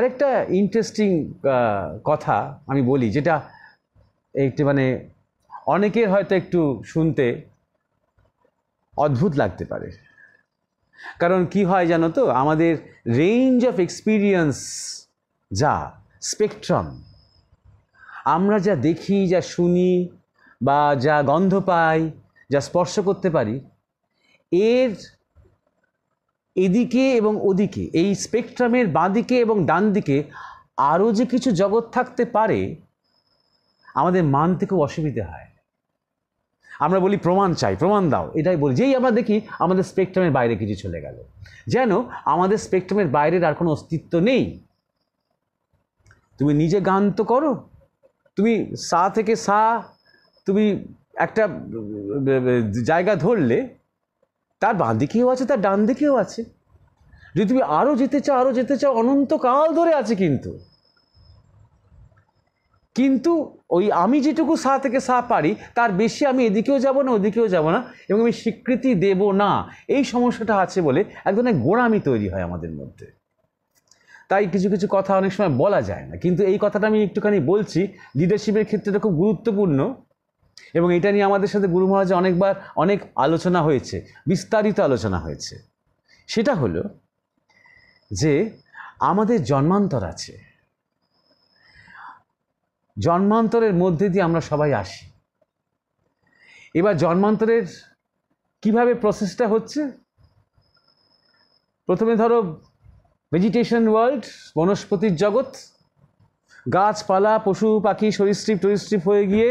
আরেকটা ইন্টারেস্টিং কথা আমি বলি যেটা একটি মানে অনেকের হয়তো একটু শুনতে অদ্ভুত লাগতে পারে কারণ কি হয় জানো তো আমাদের রেঞ্জ অফ এক্সপিরিয়েন্স যা স্পেকট্রাম আমরা যা দেখি যা শুনি বা যা গন্ধ পাই যা স্পর্শ করতে পারি এর এদিকে এবং ওদিকে এই স্পেকট্রামের বাঁদিকে এবং ডান দিকে আরও যে কিছু জগৎ থাকতে পারে আমাদের মানতে খুব অসুবিধে হয় আমরা বলি প্রমাণ চাই প্রমাণ দাও এটাই বলি যেই আমরা দেখি আমাদের স্পেকট্রামের বাইরে কিছু চলে গেল যেন আমাদের স্পেকট্রামের বাইরের আর কোনো অস্তিত্ব নেই তুমি নিজে গান তো করো তুমি সা থেকে সা তুমি একটা জায়গা ধরলে তার বাঁ দিকেও আছে তার ডান দিকেও আছে যদি তুমি আরও যেতে চাও আরও যেতে চাও অনন্তকাল ধরে আছে কিন্তু কিন্তু ওই আমি যেটুকু সা থেকে সা পারি তার বেশি আমি এদিকেও যাব না ওদিকেও যাব না এবং আমি স্বীকৃতি দেব না এই সমস্যাটা আছে বলে এক ধরনের গোড়ামি তৈরি হয় আমাদের মধ্যে তাই কিছু কিছু কথা অনেক সময় বলা যায় না কিন্তু এই কথাটা আমি একটুখানি বলছি লিডারশিপের ক্ষেত্রে খুব গুরুত্বপূর্ণ এবং এটা নিয়ে আমাদের সাথে গুরু মহারাজে অনেকবার অনেক আলোচনা হয়েছে বিস্তারিত আলোচনা হয়েছে সেটা হলো যে আমাদের জন্মান্তর আছে জন্মান্তরের মধ্যে দিয়ে আমরা সবাই আসি এবার জন্মান্তরের কিভাবে প্রসেসটা হচ্ছে প্রথমে ধরো ভেজিটেশন ওয়ার্ল্ড বনস্পতির জগৎ গাছপালা পশু পাখি সরীসৃপ টরিসৃপ হয়ে গিয়ে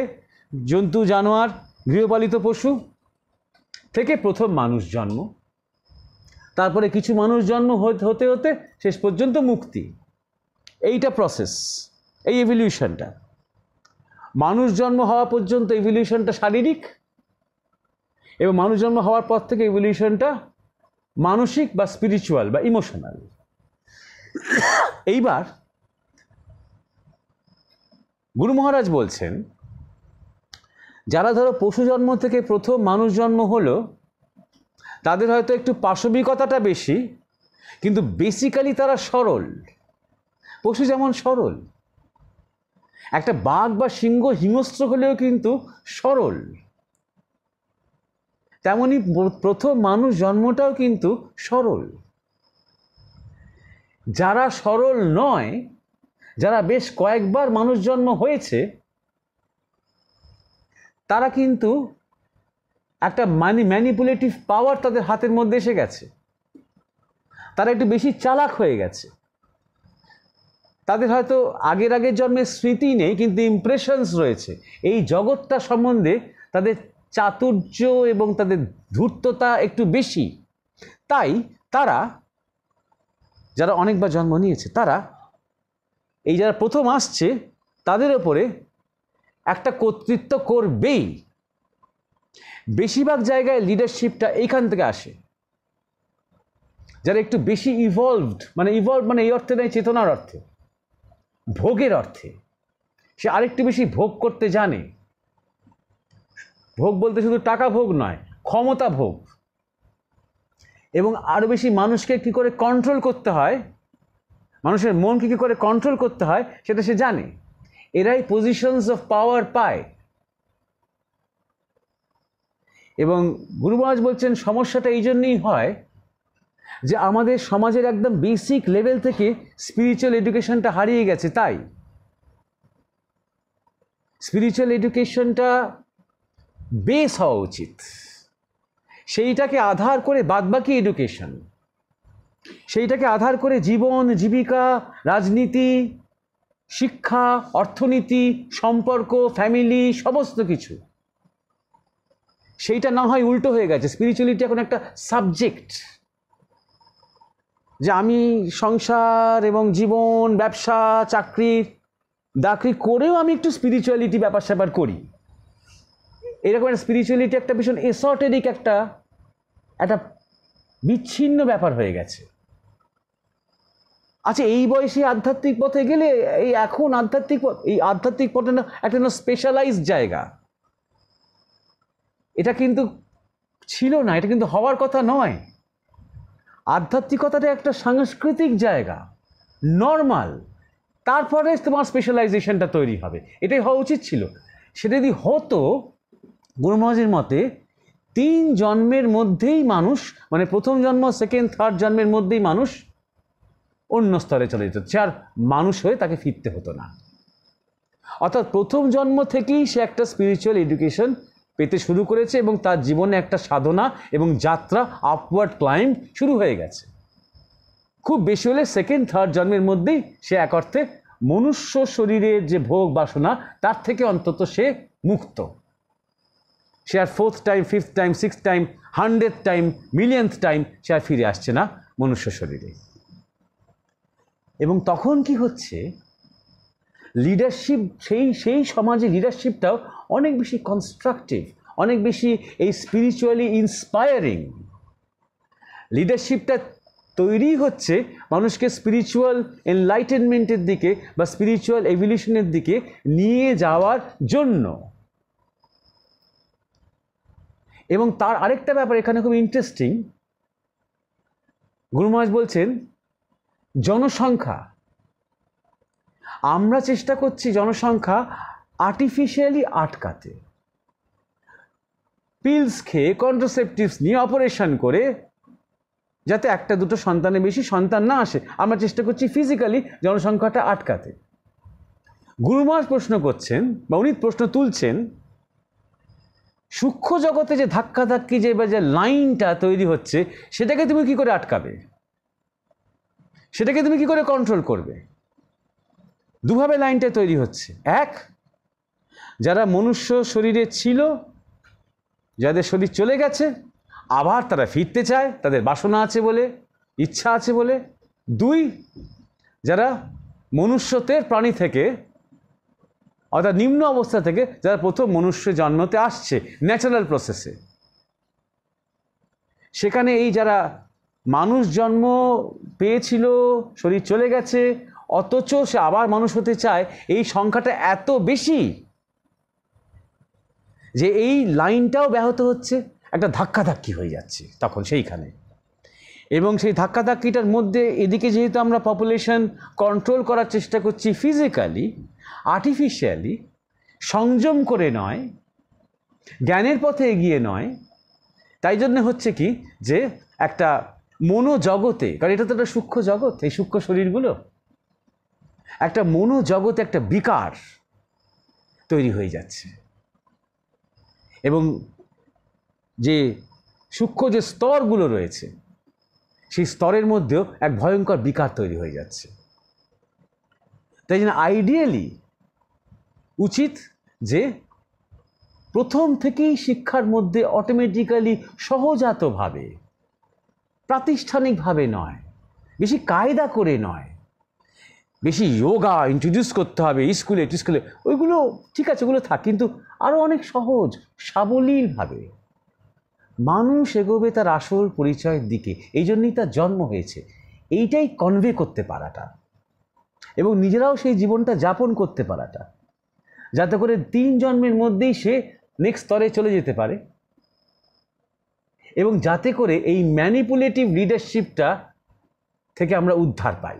জন্তু জানোয়ার গৃহপালিত পশু থেকে প্রথম মানুষ জন্ম তারপরে কিছু মানুষ জন্ম হতে হতে শেষ পর্যন্ত মুক্তি এইটা প্রসেস এই এভলিউশনটা মানুষ জন্ম হওয়া পর্যন্ত এভলিউশনটা শারীরিক এবং মানুষ জন্ম হওয়ার পর থেকে এভলিউশনটা মানসিক বা স্পিরিচুয়াল বা ইমোশনাল এইবার গুরু মহারাজ বলছেন যারা ধরো পশু জন্ম থেকে প্রথম মানুষ জন্ম হলো তাদের হয়তো একটু পাশবিকতাটা বেশি কিন্তু বেসিক্যালি তারা সরল পশু যেমন সরল একটা বাঘ বা সিংহ হিংস্ত্র হলেও কিন্তু সরল তেমনি প্রথম মানুষ জন্মটাও কিন্তু সরল যারা সরল নয় যারা বেশ কয়েকবার মানুষ জন্ম হয়েছে তারা কিন্তু একটা মানি ম্যানিপুলেটিভ পাওয়ার তাদের হাতের মধ্যে এসে গেছে তারা একটু বেশি চালাক হয়ে গেছে তাদের হয়তো আগের আগের জন্মের স্মৃতি নেই কিন্তু ইমপ্রেশনস রয়েছে এই জগৎটা সম্বন্ধে তাদের চাতুর্য এবং তাদের ধূর্ততা একটু বেশি তাই তারা যারা অনেকবার জন্ম নিয়েছে তারা এই যারা প্রথম আসছে তাদের ওপরে একটা কর্তৃত্ব করবেই বেশিরভাগ জায়গায় লিডারশিপটা এইখান থেকে আসে যারা একটু বেশি ইভলভড মানে ইভলভ মানে এই অর্থে নেই চেতনার অর্থে ভোগের অর্থে সে আরেকটু বেশি ভোগ করতে জানে ভোগ বলতে শুধু টাকা ভোগ নয় ক্ষমতা ভোগ এবং আরও বেশি মানুষকে কী করে কন্ট্রোল করতে হয় মানুষের মনকে কী করে কন্ট্রোল করতে হয় সেটা সে জানে এরাই পজিশনস অফ পাওয়ার পায় এবং গুরু মহাজ বলছেন সমস্যাটা এই জন্যেই হয় যে আমাদের সমাজের একদম বেসিক লেভেল থেকে স্পিরিচুয়াল এডুকেশনটা হারিয়ে গেছে তাই স্পিরিচুয়াল এডুকেশনটা বেস হওয়া উচিত সেইটাকে আধার করে বাদবাকি এডুকেশন সেইটাকে আধার করে জীবন জীবিকা রাজনীতি শিক্ষা অর্থনীতি সম্পর্ক ফ্যামিলি সমস্ত কিছু সেইটা না হয় উল্টো হয়ে গেছে স্পিরিচুয়ালিটি এখন একটা সাবজেক্ট যে আমি সংসার এবং জীবন ব্যবসা চাকরির দাকরি করেও আমি একটু স্পিরিচুয়ালিটি ব্যাপার স্যাপার করি এরকম একটা স্পিরিচুয়ালিটি একটা ভীষণ এসটেরিক একটা একটা বিচ্ছিন্ন ব্যাপার হয়ে গেছে আচ্ছা এই বয়সে আধ্যাত্মিক পথে গেলে এই এখন আধ্যাত্মিক পথ এই আধ্যাত্মিক পথে না একটা না স্পেশালাইজ জায়গা এটা কিন্তু ছিল না এটা কিন্তু হওয়ার কথা নয় আধ্যাত্মিকতাটা একটা সাংস্কৃতিক জায়গা নর্মাল তারপরে তোমার স্পেশালাইজেশনটা তৈরি হবে এটাই হওয়া উচিত ছিল সেটা যদি হতো গুরু মতে তিন জন্মের মধ্যেই মানুষ মানে প্রথম জন্ম সেকেন্ড থার্ড জন্মের মধ্যেই মানুষ অন্য স্তরে চলে যেত সে আর মানুষ হয়ে তাকে ফিরতে হতো না অর্থাৎ প্রথম জন্ম থেকেই সে একটা স্পিরিচুয়াল এডুকেশন পেতে শুরু করেছে এবং তার জীবনে একটা সাধনা এবং যাত্রা আপওয়ার্ড ক্লাইম্ব শুরু হয়ে গেছে খুব বেশি হলে সেকেন্ড থার্ড জন্মের মধ্যেই সে এক অর্থে মনুষ্য শরীরের যে ভোগ বাসনা তার থেকে অন্তত সে মুক্ত সে আর fourth time fifth time six time hundred time millionth time সে আর ফিরে আসছে না মনুষ্য শরীরে এবং তখন কি হচ্ছে লিডারশিপ সেই সেই সমাজে লিডারশিপটাও অনেক বেশি কনস্ট্রাকটিভ অনেক বেশি এই স্পিরিচুয়ালি ইন্সপায়ারিং লিডারশিপটা তৈরি হচ্ছে মানুষকে স্পিরিচুয়াল এনলাইটেনমেন্টের দিকে বা স্পিরিচুয়াল এভলিউশনের দিকে নিয়ে যাওয়ার জন্য এবং তার আরেকটা ব্যাপার এখানে খুব ইন্টারেস্টিং গুরু বলছেন জনসংখ্যা আমরা চেষ্টা করছি জনসংখ্যা আর্টিফিশিয়ালি আটকাতে পিলস খেয়ে কন্ট্রোসেপটিভস নিয়ে অপারেশন করে যাতে একটা দুটো সন্তানের বেশি সন্তান না আসে আমরা চেষ্টা করছি ফিজিক্যালি জনসংখ্যাটা আটকাতে গুরুমাস প্রশ্ন করছেন বা উনি প্রশ্ন তুলছেন সূক্ষ্ম জগতে যে ধাক্কা ধাক্কি যে বা যে লাইনটা তৈরি হচ্ছে সেটাকে তুমি কি করে আটকাবে সেটাকে তুমি কি করে কন্ট্রোল করবে দুভাবে লাইনটা তৈরি হচ্ছে এক যারা মনুষ্য শরীরে ছিল যাদের শরীর চলে গেছে আবার তারা ফিরতে চায় তাদের বাসনা আছে বলে ইচ্ছা আছে বলে দুই যারা মনুষ্যতের প্রাণী থেকে অর্থাৎ নিম্ন অবস্থা থেকে যারা প্রথম মনুষ্য জন্মতে আসছে ন্যাচারাল প্রসেসে সেখানে এই যারা মানুষ জন্ম পেয়েছিল শরীর চলে গেছে অথচ সে আবার মানুষ হতে চায় এই সংখ্যাটা এত বেশি যে এই লাইনটাও ব্যাহত হচ্ছে একটা ধাক্কাধাক্কি হয়ে যাচ্ছে তখন সেইখানে এবং সেই ধাক্কাধাক্কিটার মধ্যে এদিকে যেহেতু আমরা পপুলেশন কন্ট্রোল করার চেষ্টা করছি ফিজিক্যালি আর্টিফিশিয়ালি সংযম করে নয় জ্ঞানের পথে এগিয়ে নয় তাই জন্য হচ্ছে কি যে একটা মনোজগতে কারণ এটা তো একটা সূক্ষ্ম জগৎ এই সূক্ষ্ম শরীরগুলো একটা মনোজগতে একটা বিকার তৈরি হয়ে যাচ্ছে এবং যে সূক্ষ্ম যে স্তরগুলো রয়েছে সেই স্তরের মধ্যেও এক ভয়ঙ্কর বিকার তৈরি হয়ে যাচ্ছে তাই জন্য আইডিয়ালি উচিত যে প্রথম থেকেই শিক্ষার মধ্যে অটোমেটিক্যালি সহজাতভাবে প্রাতিষ্ঠানিকভাবে নয় বেশি কায়দা করে নয় বেশি যোগা ইন্ট্রোডিউস করতে হবে স্কুলে স্কুলে ওইগুলো ঠিক আছে ওগুলো থাক কিন্তু আরও অনেক সহজ সাবলীলভাবে মানুষ এগোবে তার আসল পরিচয়ের দিকে এই জন্যই তার জন্ম হয়েছে এইটাই কনভে করতে পারাটা এবং নিজেরাও সেই জীবনটা যাপন করতে পারাটা যাতে করে তিন জন্মের মধ্যেই সে নেক্সট স্তরে চলে যেতে পারে এবং যাতে করে এই ম্যানিপুলেটিভ লিডারশিপটা থেকে আমরা উদ্ধার পাই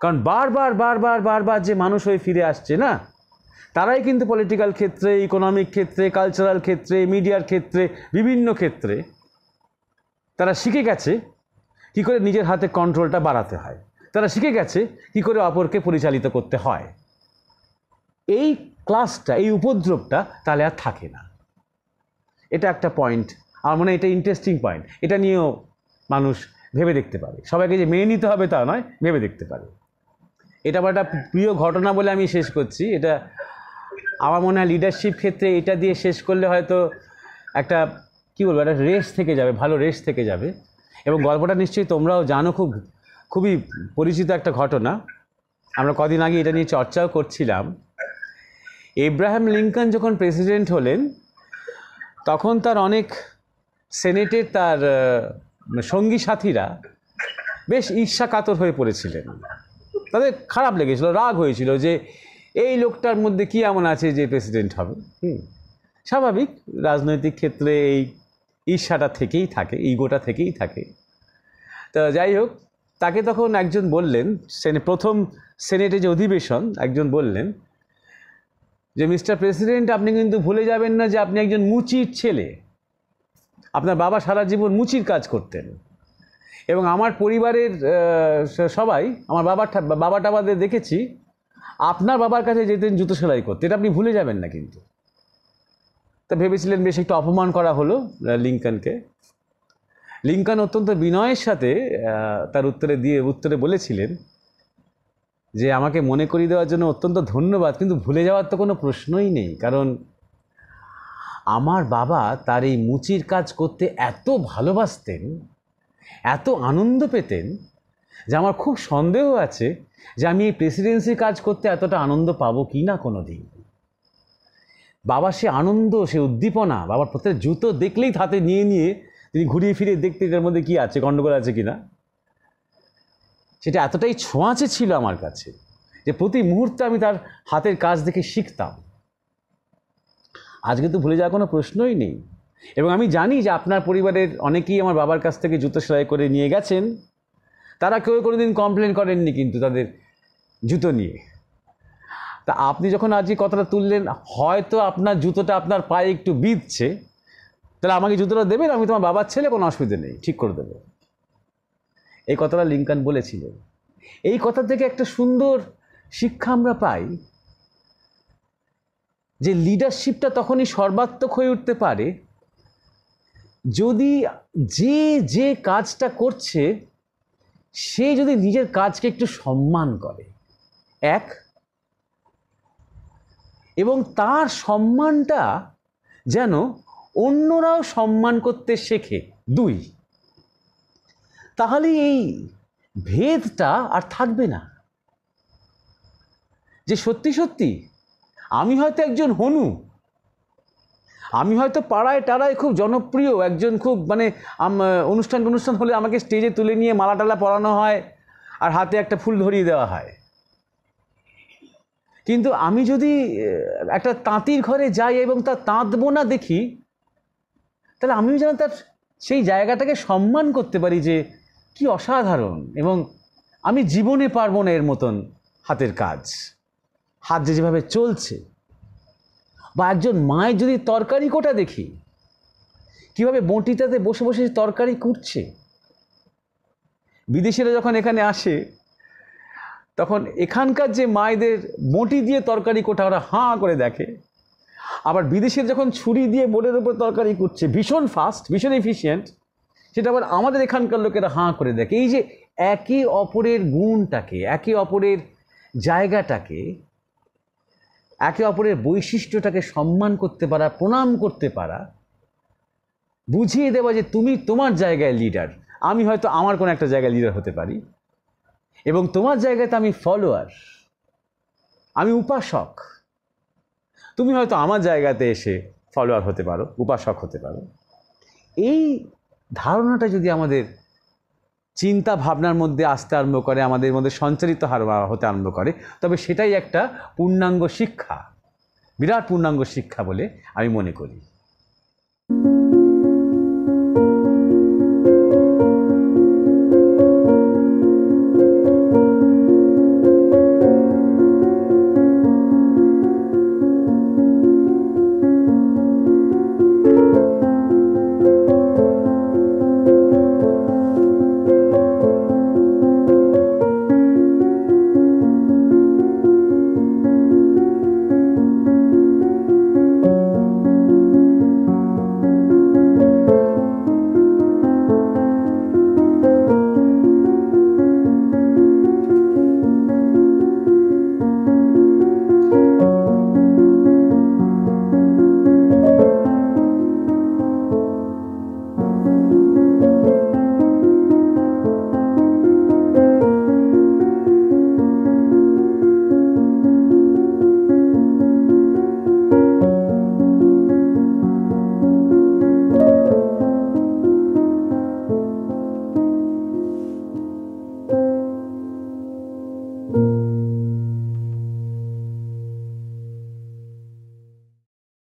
কারণ বারবার বারবার বারবার যে মানুষ হয়ে ফিরে আসছে না তারাই কিন্তু পলিটিক্যাল ক্ষেত্রে ইকোনমিক ক্ষেত্রে কালচারাল ক্ষেত্রে মিডিয়ার ক্ষেত্রে বিভিন্ন ক্ষেত্রে তারা শিখে গেছে কি করে নিজের হাতে কন্ট্রোলটা বাড়াতে হয় তারা শিখে গেছে কি করে অপরকে পরিচালিত করতে হয় এই ক্লাসটা এই উপদ্রবটা তাহলে আর থাকে না এটা একটা পয়েন্ট আমার মনে হয় এটা ইন্টারেস্টিং পয়েন্ট এটা নিয়েও মানুষ ভেবে দেখতে পারে সবাইকে যে মেনে নিতে হবে তা নয় ভেবে দেখতে পারে এটা আমার একটা প্রিয় ঘটনা বলে আমি শেষ করছি এটা আমার মনে হয় লিডারশিপ ক্ষেত্রে এটা দিয়ে শেষ করলে হয়তো একটা কি বলবো একটা রেস থেকে যাবে ভালো রেস থেকে যাবে এবং গল্পটা নিশ্চয়ই তোমরাও জানো খুব খুবই পরিচিত একটা ঘটনা আমরা কদিন আগে এটা নিয়ে চর্চাও করছিলাম এব্রাহাম লিঙ্কন যখন প্রেসিডেন্ট হলেন তখন তার অনেক সেনেটে তার সঙ্গী সাথীরা বেশ ঈর্ষা কাতর হয়ে পড়েছিলেন তাদের খারাপ লেগেছিল রাগ হয়েছিল যে এই লোকটার মধ্যে কি এমন আছে যে প্রেসিডেন্ট হবে হুম স্বাভাবিক রাজনৈতিক ক্ষেত্রে এই ঈর্ষাটা থেকেই থাকে ইগোটা থেকেই থাকে তো যাই হোক তাকে তখন একজন বললেন সেনে প্রথম সেনেটে যে অধিবেশন একজন বললেন যে মিস্টার প্রেসিডেন্ট আপনি কিন্তু ভুলে যাবেন না যে আপনি একজন মুচির ছেলে আপনার বাবা সারা জীবন মুচির কাজ করতেন এবং আমার পরিবারের সবাই আমার বাবার বাবা আমাদের দেখেছি আপনার বাবার কাছে যেতেন জুতো সেলাই করতে এটা আপনি ভুলে যাবেন না কিন্তু তা ভেবেছিলেন বেশ একটু অপমান করা হলো লিঙ্কনকে লিঙ্কন অত্যন্ত বিনয়ের সাথে তার উত্তরে দিয়ে উত্তরে বলেছিলেন যে আমাকে মনে করিয়ে দেওয়ার জন্য অত্যন্ত ধন্যবাদ কিন্তু ভুলে যাওয়ার তো কোনো প্রশ্নই নেই কারণ আমার বাবা তার এই মুচির কাজ করতে এত ভালোবাসতেন এত আনন্দ পেতেন যে আমার খুব সন্দেহ আছে যে আমি এই প্রেসিডেন্সির কাজ করতে এতটা আনন্দ পাবো কি না কোনো দিন বাবা সে আনন্দ সে উদ্দীপনা বাবার প্রত্যেক জুতো দেখলেই হাতে নিয়ে নিয়ে তিনি ঘুরিয়ে ফিরিয়ে দেখতে এটার মধ্যে কি আছে গণ্ডগোল আছে কি না সেটা এতটাই ছোঁয়াচে ছিল আমার কাছে যে প্রতি মুহূর্তে আমি তার হাতের কাজ দেখে শিখতাম আজকে তো ভুলে যাওয়ার কোনো প্রশ্নই নেই এবং আমি জানি যে আপনার পরিবারের অনেকেই আমার বাবার কাছ থেকে জুতো সেলাই করে নিয়ে গেছেন তারা কেউ কোনো দিন কমপ্লেন করেননি কিন্তু তাদের জুতো নিয়ে তা আপনি যখন আজকে কথাটা তুললেন হয়তো আপনার জুতোটা আপনার পায়ে একটু বিঁধছে তাহলে আমাকে জুতোটা দেবেন আমি তোমার বাবার ছেলে কোনো অসুবিধা নেই ঠিক করে দেবো এই কথাটা লিঙ্কন বলেছিলেন এই কথা থেকে একটা সুন্দর শিক্ষা আমরা পাই যে লিডারশিপটা তখনই সর্বাত্মক হয়ে উঠতে পারে যদি যে যে কাজটা করছে সে যদি নিজের কাজকে একটু সম্মান করে এক এবং তার সম্মানটা যেন অন্যরাও সম্মান করতে শেখে দুই তাহলে এই ভেদটা আর থাকবে না যে সত্যি সত্যি আমি হয়তো একজন হনু আমি হয়তো পাড়ায় টাড়ায় খুব জনপ্রিয় একজন খুব মানে অনুষ্ঠান অনুষ্ঠান হলে আমাকে স্টেজে তুলে নিয়ে মালা টালা পরানো হয় আর হাতে একটা ফুল ধরিয়ে দেওয়া হয় কিন্তু আমি যদি একটা তাঁতির ঘরে যাই এবং তার তাঁত বোনা দেখি তাহলে আমিও যেন তার সেই জায়গাটাকে সম্মান করতে পারি যে কি অসাধারণ এবং আমি জীবনে পারবো না এর মতন হাতের কাজ হাত যে যেভাবে চলছে বা একজন মায়ের যদি তরকারি কোটা দেখি কীভাবে বঁটিটাতে বসে বসে তরকারি কুটছে বিদেশিরা যখন এখানে আসে তখন এখানকার যে মায়েদের বঁটি দিয়ে তরকারি কোটা ওরা হাঁ করে দেখে আবার বিদেশের যখন ছুরি দিয়ে বোর্ডের উপর তরকারি করছে ভীষণ ফাস্ট ভীষণ এফিসিয়েন্ট সেটা আবার আমাদের এখানকার লোকেরা হাঁ করে দেখে এই যে একে অপরের গুণটাকে একে অপরের জায়গাটাকে একে অপরের বৈশিষ্ট্যটাকে সম্মান করতে পারা প্রণাম করতে পারা বুঝিয়ে দেওয়া যে তুমি তোমার জায়গায় লিডার আমি হয়তো আমার কোনো একটা জায়গায় লিডার হতে পারি এবং তোমার জায়গাতে আমি ফলোয়ার আমি উপাসক তুমি হয়তো আমার জায়গাতে এসে ফলোয়ার হতে পারো উপাসক হতে পারো এই ধারণাটা যদি আমাদের চিন্তা ভাবনার মধ্যে আসতে আরম্ভ করে আমাদের মধ্যে সঞ্চালিত হতে আরম্ভ করে তবে সেটাই একটা পূর্ণাঙ্গ শিক্ষা বিরাট পূর্ণাঙ্গ শিক্ষা বলে আমি মনে করি